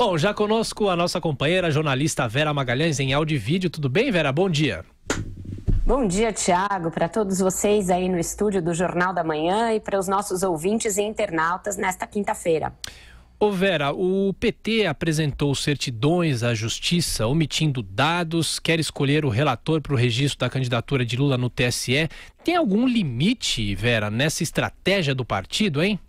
Bom, já conosco a nossa companheira a jornalista Vera Magalhães em áudio e vídeo. Tudo bem, Vera? Bom dia. Bom dia, Tiago, para todos vocês aí no estúdio do Jornal da Manhã e para os nossos ouvintes e internautas nesta quinta-feira. Ô Vera, o PT apresentou certidões à justiça, omitindo dados, quer escolher o relator para o registro da candidatura de Lula no TSE. Tem algum limite, Vera, nessa estratégia do partido, hein?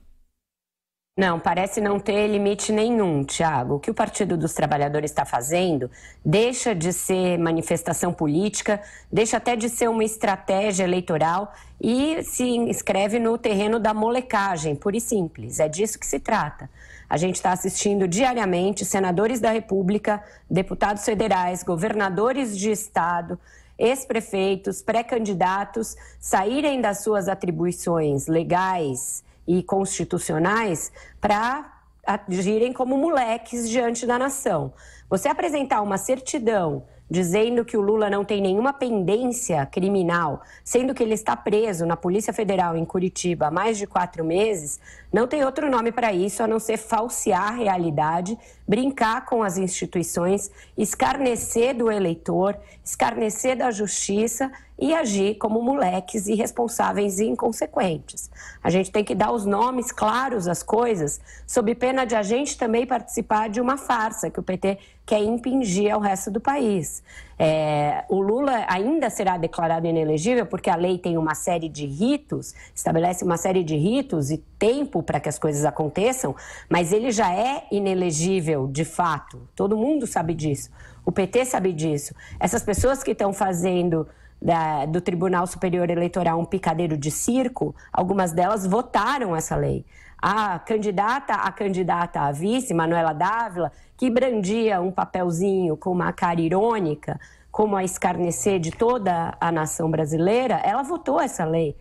Não, parece não ter limite nenhum, Tiago. O que o Partido dos Trabalhadores está fazendo deixa de ser manifestação política, deixa até de ser uma estratégia eleitoral e se inscreve no terreno da molecagem, pura e simples. É disso que se trata. A gente está assistindo diariamente senadores da República, deputados federais, governadores de estado ex-prefeitos, pré-candidatos saírem das suas atribuições legais e constitucionais para agirem como moleques diante da nação. Você apresentar uma certidão dizendo que o Lula não tem nenhuma pendência criminal, sendo que ele está preso na Polícia Federal em Curitiba há mais de quatro meses, não tem outro nome para isso a não ser falsear a realidade, brincar com as instituições, escarnecer do eleitor, escarnecer da justiça e agir como moleques irresponsáveis e inconsequentes. A gente tem que dar os nomes claros às coisas, sob pena de a gente também participar de uma farsa que o PT quer impingir ao resto do país. É, o Lula ainda será declarado inelegível porque a lei tem uma série de ritos, estabelece uma série de ritos e tempo para que as coisas aconteçam, mas ele já é inelegível de fato. Todo mundo sabe disso. O PT sabe disso. Essas pessoas que estão fazendo da, do Tribunal Superior Eleitoral um picadeiro de circo, algumas delas votaram essa lei a candidata a candidata a vice, Manuela Dávila, que brandia um papelzinho com uma cara irônica, como a escarnecer de toda a nação brasileira, ela votou essa lei.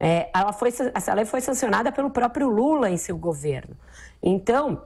É, ela foi, essa lei foi sancionada pelo próprio Lula em seu governo. Então,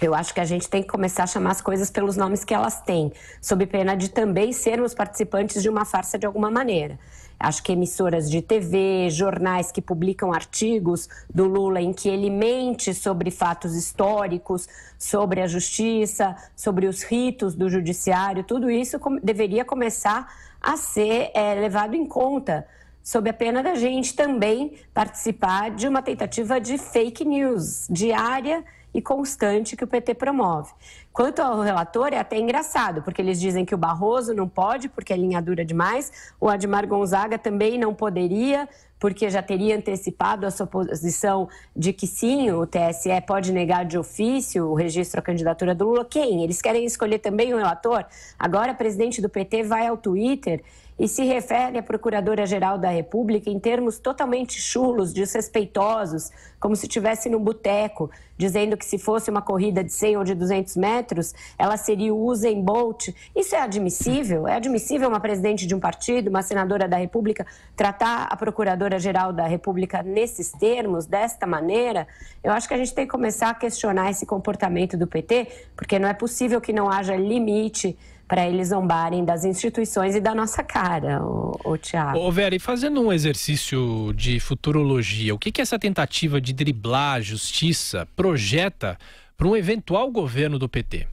eu acho que a gente tem que começar a chamar as coisas pelos nomes que elas têm, sob pena de também sermos participantes de uma farsa de alguma maneira. Acho que emissoras de TV, jornais que publicam artigos do Lula em que ele mente sobre fatos históricos, sobre a justiça, sobre os ritos do judiciário, tudo isso deveria começar a ser é, levado em conta sob a pena da gente também participar de uma tentativa de fake news diária e constante que o PT promove. Quanto ao relator, é até engraçado, porque eles dizem que o Barroso não pode, porque é linha dura demais, o Admar Gonzaga também não poderia, porque já teria antecipado a sua posição de que sim, o TSE pode negar de ofício o registro à candidatura do Lula. Quem? Eles querem escolher também o relator? Agora, o presidente do PT vai ao Twitter e se refere à Procuradora-Geral da República em termos totalmente chulos, desrespeitosos, como se estivesse num boteco, dizendo que se fosse uma corrida de 100 ou de 200 metros, ela seria o Usain Bolt. Isso é admissível? É admissível uma presidente de um partido, uma senadora da República, tratar a Procuradora-Geral da República nesses termos, desta maneira? Eu acho que a gente tem que começar a questionar esse comportamento do PT, porque não é possível que não haja limite para eles zombarem das instituições e da nossa cara, o, o Tiago. Ô Vera, e fazendo um exercício de futurologia, o que, que essa tentativa de driblar a justiça projeta para um eventual governo do PT?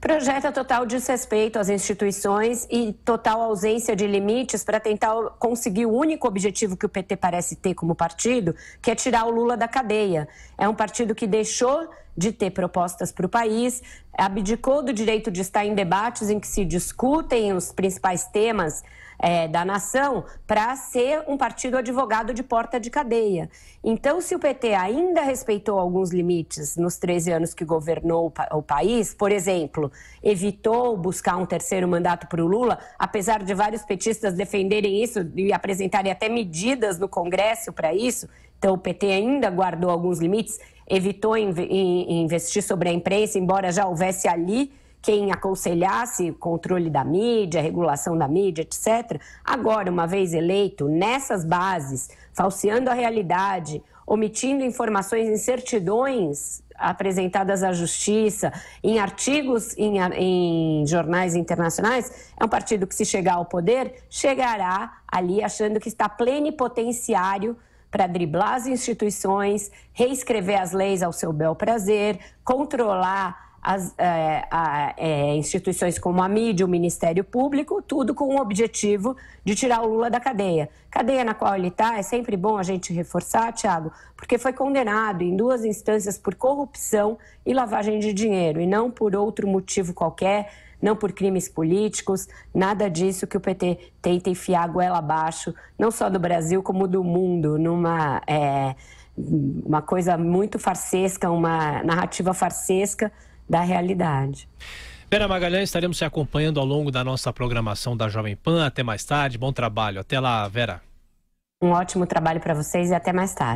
Projeta total desrespeito às instituições e total ausência de limites para tentar conseguir o único objetivo que o PT parece ter como partido, que é tirar o Lula da cadeia. É um partido que deixou de ter propostas para o país, abdicou do direito de estar em debates em que se discutem os principais temas é, da nação para ser um partido advogado de porta de cadeia. Então, se o PT ainda respeitou alguns limites nos 13 anos que governou o, o país, por exemplo, evitou buscar um terceiro mandato para o Lula, apesar de vários petistas defenderem isso e apresentarem até medidas no Congresso para isso, então, o PT ainda guardou alguns limites, evitou in investir sobre a imprensa, embora já houvesse ali quem aconselhasse controle da mídia, regulação da mídia, etc. Agora, uma vez eleito, nessas bases, falseando a realidade, omitindo informações, incertidões apresentadas à justiça, em artigos em, em, jornais internacionais, é um partido que, se chegar ao poder, chegará ali achando que está plenipotenciário para driblar as instituições, reescrever as leis ao seu bel prazer, controlar as é, a, é, instituições como a mídia, o Ministério Público, tudo com o objetivo de tirar o Lula da cadeia. Cadeia na qual ele está, é sempre bom a gente reforçar, Tiago, porque foi condenado em duas instâncias por corrupção e lavagem de dinheiro, e não por outro motivo qualquer não por crimes políticos, nada disso que o PT tenta enfiar a goela abaixo, não só do Brasil, como do mundo, numa. É, uma coisa muito farsesca, uma narrativa farsesca da realidade. Vera Magalhães, estaremos se acompanhando ao longo da nossa programação da Jovem Pan. Até mais tarde, bom trabalho. Até lá, Vera. Um ótimo trabalho para vocês e até mais tarde.